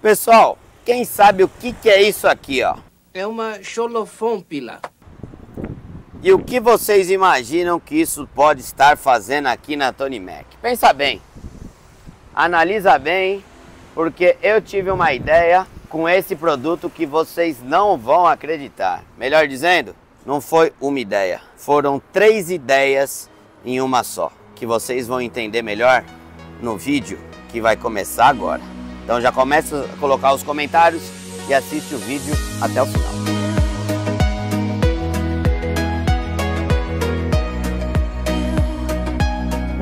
Pessoal, quem sabe o que, que é isso aqui, ó? É uma xolofompila. E o que vocês imaginam que isso pode estar fazendo aqui na Tony Mac? Pensa bem, analisa bem, porque eu tive uma ideia com esse produto que vocês não vão acreditar. Melhor dizendo, não foi uma ideia, foram três ideias em uma só, que vocês vão entender melhor no vídeo que vai começar agora. Então já começa a colocar os comentários e assiste o vídeo até o final.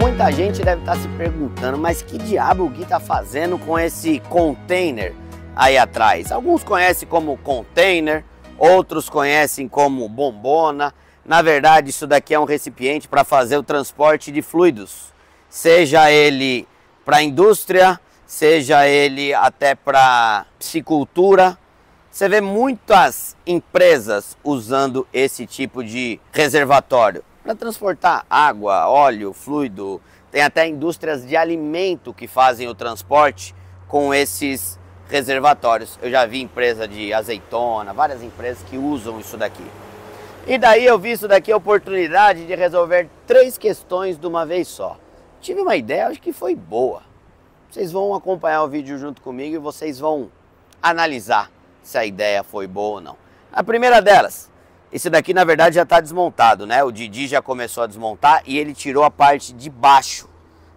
Muita gente deve estar tá se perguntando, mas que diabo o Gui está fazendo com esse container aí atrás? Alguns conhecem como container, outros conhecem como bombona. Na verdade, isso daqui é um recipiente para fazer o transporte de fluidos, seja ele para a indústria, seja ele até para piscicultura. Você vê muitas empresas usando esse tipo de reservatório para transportar água, óleo, fluido. Tem até indústrias de alimento que fazem o transporte com esses reservatórios. Eu já vi empresa de azeitona, várias empresas que usam isso daqui. E daí eu vi isso daqui a oportunidade de resolver três questões de uma vez só. Tive uma ideia, acho que foi boa. Vocês vão acompanhar o vídeo junto comigo e vocês vão analisar se a ideia foi boa ou não. A primeira delas, esse daqui na verdade já está desmontado, né? O Didi já começou a desmontar e ele tirou a parte de baixo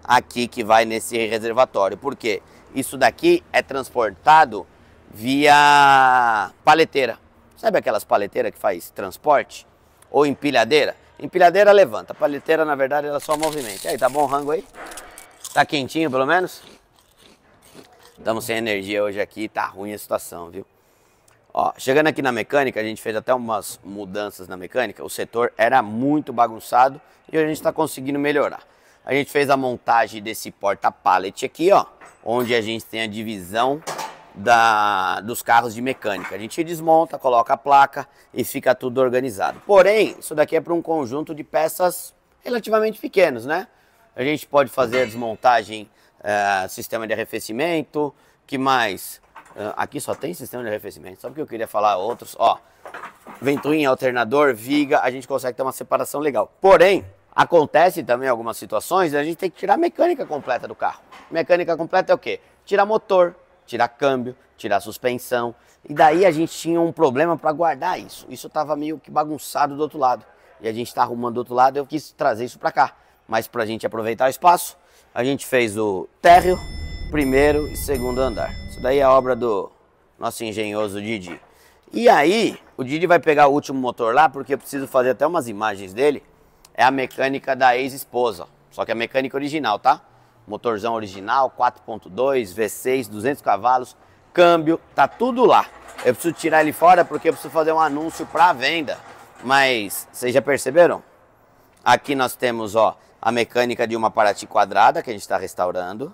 aqui que vai nesse reservatório. Por quê? Isso daqui é transportado via paleteira. Sabe aquelas paleteiras que faz transporte? Ou empilhadeira? Empilhadeira levanta, paleteira na verdade ela só movimenta. E aí, tá bom o rango aí? Tá quentinho pelo menos? Estamos sem energia hoje aqui, tá ruim a situação, viu? Ó, chegando aqui na mecânica, a gente fez até umas mudanças na mecânica. O setor era muito bagunçado e a gente está conseguindo melhorar. A gente fez a montagem desse porta-pallet aqui, ó, onde a gente tem a divisão da, dos carros de mecânica. A gente desmonta, coloca a placa e fica tudo organizado. Porém, isso daqui é para um conjunto de peças relativamente pequenos, né? A gente pode fazer a desmontagem é, sistema de arrefecimento, que mais? Ah, aqui só tem sistema de arrefecimento, só porque eu queria falar outros, ó, ventoinha, alternador, viga, a gente consegue ter uma separação legal. Porém, acontece também algumas situações, a gente tem que tirar a mecânica completa do carro. Mecânica completa é o quê? Tirar motor, tirar câmbio, tirar suspensão. E daí a gente tinha um problema para guardar isso. Isso estava meio que bagunçado do outro lado. E a gente tá arrumando do outro lado, eu quis trazer isso para cá. Mas para a gente aproveitar o espaço, a gente fez o térreo, primeiro e segundo andar. Isso daí é obra do nosso engenhoso Didi. E aí, o Didi vai pegar o último motor lá, porque eu preciso fazer até umas imagens dele. É a mecânica da ex-esposa, só que é a mecânica original, tá? Motorzão original, 4.2, V6, 200 cavalos, câmbio, tá tudo lá. Eu preciso tirar ele fora porque eu preciso fazer um anúncio para venda. Mas vocês já perceberam? Aqui nós temos, ó, a mecânica de uma Parati quadrada que a gente está restaurando.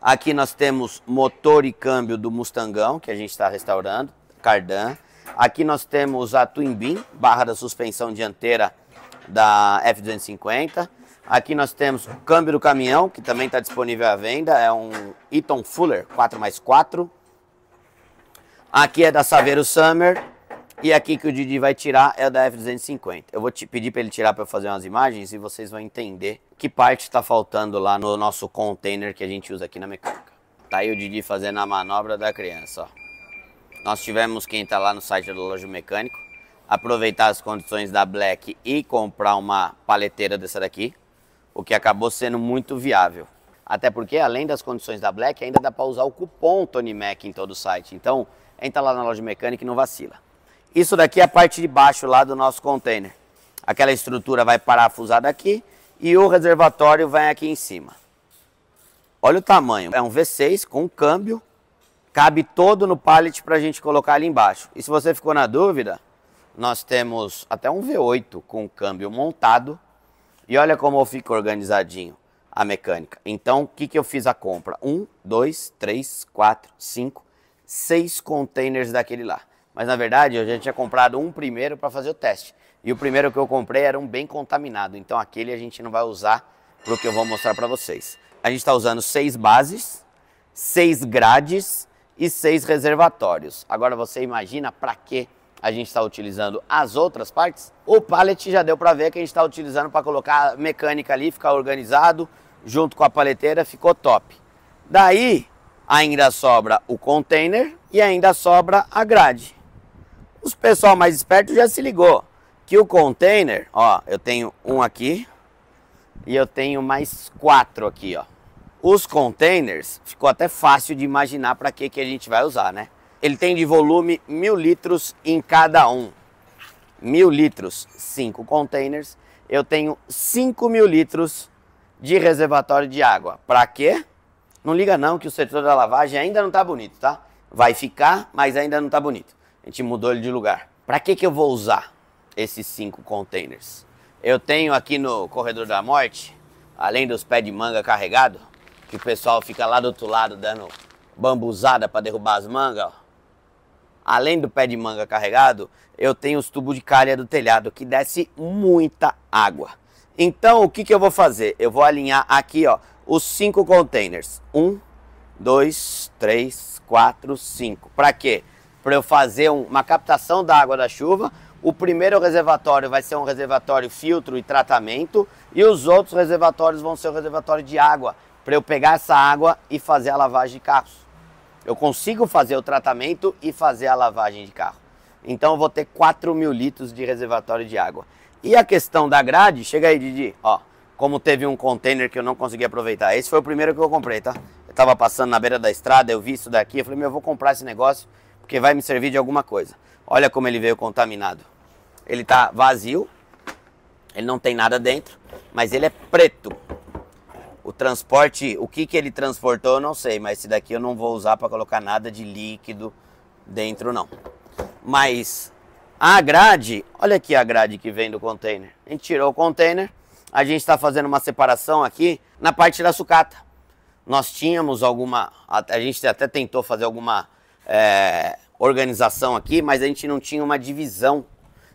Aqui nós temos motor e câmbio do Mustangão que a gente está restaurando, cardan. Aqui nós temos a Twin Beam, barra da suspensão dianteira da F250. Aqui nós temos o câmbio do caminhão, que também está disponível à venda. É um Eaton Fuller 4x4. Aqui é da Saveiro Summer. E aqui que o Didi vai tirar é a da F250. Eu vou te pedir para ele tirar para eu fazer umas imagens e vocês vão entender que parte está faltando lá no nosso container que a gente usa aqui na mecânica. Tá aí o Didi fazendo a manobra da criança, ó. Nós tivemos quem está lá no site do Lojo Mecânico aproveitar as condições da Black e comprar uma paleteira dessa daqui, o que acabou sendo muito viável. Até porque, além das condições da Black, ainda dá para usar o cupom Tony Mac em todo o site. Então, entra lá na Loja Mecânica e não vacila. Isso daqui é a parte de baixo lá do nosso container. Aquela estrutura vai parafusada aqui e o reservatório vem aqui em cima. Olha o tamanho, é um V6 com um câmbio, cabe todo no pallet para a gente colocar ali embaixo. E se você ficou na dúvida, nós temos até um V8 com um câmbio montado e olha como fica organizadinho a mecânica. Então, o que, que eu fiz a compra? Um, dois, três, quatro, cinco, seis containers daquele lá. Mas na verdade eu já tinha comprado um primeiro para fazer o teste. E o primeiro que eu comprei era um bem contaminado, então aquele a gente não vai usar para o que eu vou mostrar para vocês. A gente está usando seis bases, seis grades e seis reservatórios. Agora você imagina para que a gente está utilizando as outras partes? O pallet já deu para ver que a gente está utilizando para colocar a mecânica ali, ficar organizado, junto com a paleteira, ficou top. Daí ainda sobra o container e ainda sobra a grade. Os pessoal mais esperto já se ligou que o container, ó, eu tenho um aqui e eu tenho mais quatro aqui, ó. Os containers, ficou até fácil de imaginar para que, que a gente vai usar, né? Ele tem de volume mil litros em cada um. Mil litros, cinco containers. Eu tenho cinco mil litros de reservatório de água. Para quê? Não liga não que o setor da lavagem ainda não está bonito, tá? Vai ficar, mas ainda não está bonito. A gente mudou ele de lugar. Para que, que eu vou usar esses cinco containers? Eu tenho aqui no corredor da morte, além dos pés de manga carregado, que o pessoal fica lá do outro lado dando bambuzada para derrubar as mangas. Além do pé de manga carregado, eu tenho os tubos de calha do telhado que desce muita água. Então, o que, que eu vou fazer? Eu vou alinhar aqui, ó, os cinco containers. Um, dois, três, quatro, cinco. Para quê? para eu fazer um, uma captação da água da chuva. O primeiro reservatório vai ser um reservatório filtro e tratamento, e os outros reservatórios vão ser o um reservatório de água, para eu pegar essa água e fazer a lavagem de carros. Eu consigo fazer o tratamento e fazer a lavagem de carro. Então eu vou ter 4 mil litros de reservatório de água. E a questão da grade, chega aí, Didi, ó. Como teve um container que eu não consegui aproveitar. Esse foi o primeiro que eu comprei, tá? Eu tava passando na beira da estrada, eu vi isso daqui, eu falei, meu, eu vou comprar esse negócio porque vai me servir de alguma coisa. Olha como ele veio contaminado. Ele está vazio, ele não tem nada dentro, mas ele é preto. O transporte, o que, que ele transportou eu não sei, mas esse daqui eu não vou usar para colocar nada de líquido dentro não. Mas a grade, olha aqui a grade que vem do container. A gente tirou o container, a gente está fazendo uma separação aqui na parte da sucata. Nós tínhamos alguma, a gente até tentou fazer alguma é, organização aqui, mas a gente não tinha uma divisão.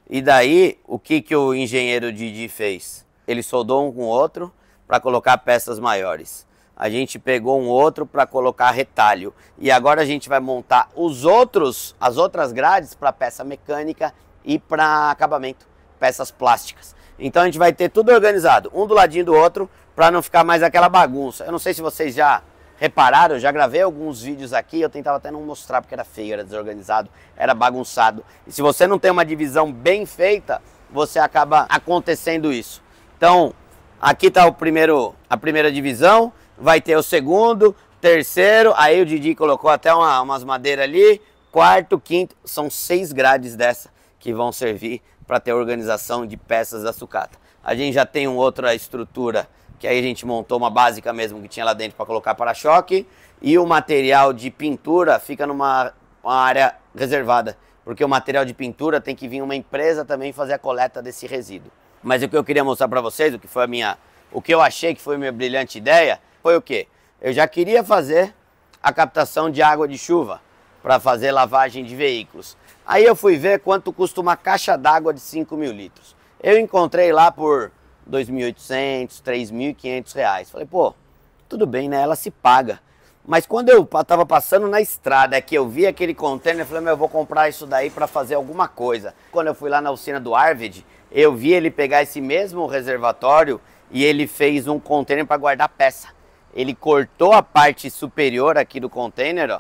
E daí, o que, que o engenheiro Didi fez? Ele soldou um com o outro para colocar peças maiores. A gente pegou um outro para colocar retalho. E agora a gente vai montar os outros, as outras grades para peça mecânica e para acabamento, peças plásticas. Então a gente vai ter tudo organizado, um do ladinho do outro, para não ficar mais aquela bagunça. Eu não sei se vocês já repararam, eu já gravei alguns vídeos aqui, eu tentava até não mostrar porque era feio, era desorganizado, era bagunçado. E se você não tem uma divisão bem feita, você acaba acontecendo isso. Então, aqui está o primeiro, a primeira divisão, vai ter o segundo, terceiro, aí o Didi colocou até uma, umas madeiras ali, quarto, quinto, são seis grades dessa que vão servir para ter organização de peças da sucata. A gente já tem outra estrutura que aí a gente montou uma básica mesmo que tinha lá dentro para colocar para-choque, e o material de pintura fica numa área reservada, porque o material de pintura tem que vir uma empresa também fazer a coleta desse resíduo. Mas o que eu queria mostrar para vocês, o que foi a minha, o que eu achei que foi a minha brilhante ideia, foi o quê? Eu já queria fazer a captação de água de chuva para fazer lavagem de veículos. Aí eu fui ver quanto custa uma caixa d'água de 5 mil litros. Eu encontrei lá por 2.800, 3.500 reais. Falei, pô, tudo bem, né? Ela se paga. Mas quando eu estava passando na estrada, é que eu vi aquele container, eu falei, meu, eu vou comprar isso daí para fazer alguma coisa. Quando eu fui lá na oficina do Arvid, eu vi ele pegar esse mesmo reservatório e ele fez um container para guardar peça. Ele cortou a parte superior aqui do container, ó,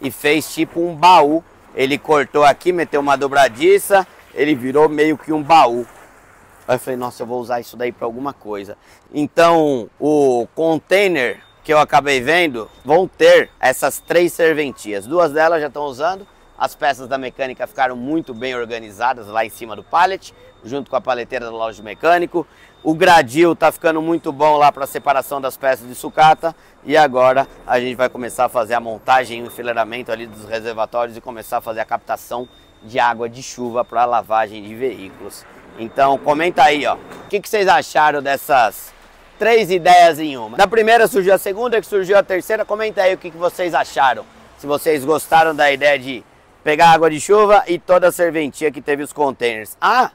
e fez tipo um baú. Ele cortou aqui, meteu uma dobradiça, ele virou meio que um baú. Aí eu falei, nossa, eu vou usar isso daí para alguma coisa. Então, o container que eu acabei vendo vão ter essas três serventias. Duas delas já estão usando. As peças da mecânica ficaram muito bem organizadas lá em cima do pallet, junto com a paleteira da loja de mecânico. O gradil está ficando muito bom lá para separação das peças de sucata. E agora a gente vai começar a fazer a montagem, o enfileiramento ali dos reservatórios e começar a fazer a captação de água de chuva para lavagem de veículos. Então comenta aí, ó. O que, que vocês acharam dessas três ideias em uma? Da primeira surgiu a segunda, que surgiu a terceira. Comenta aí o que, que vocês acharam. Se vocês gostaram da ideia de pegar água de chuva e toda a serventia que teve os containers. Ah,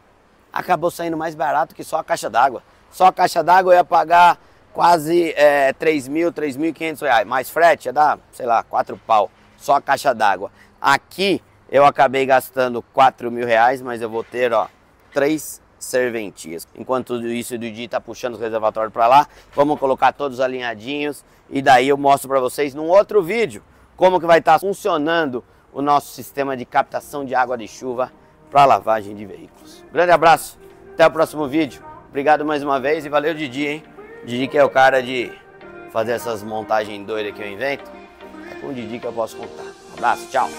acabou saindo mais barato que só a caixa d'água. Só a caixa d'água ia pagar quase é, 3 mil, 3.500 reais. Mais frete ia dar, sei lá, 4 pau. Só a caixa d'água. Aqui eu acabei gastando 4 mil reais, mas eu vou ter, ó, três serventias. Enquanto isso, o Didi está puxando os reservatórios para lá, vamos colocar todos alinhadinhos e daí eu mostro para vocês num outro vídeo como que vai estar tá funcionando o nosso sistema de captação de água de chuva para lavagem de veículos. Grande abraço, até o próximo vídeo. Obrigado mais uma vez e valeu Didi, hein? Didi que é o cara de fazer essas montagens doidas que eu invento. É com o Didi que eu posso contar. Um abraço, tchau!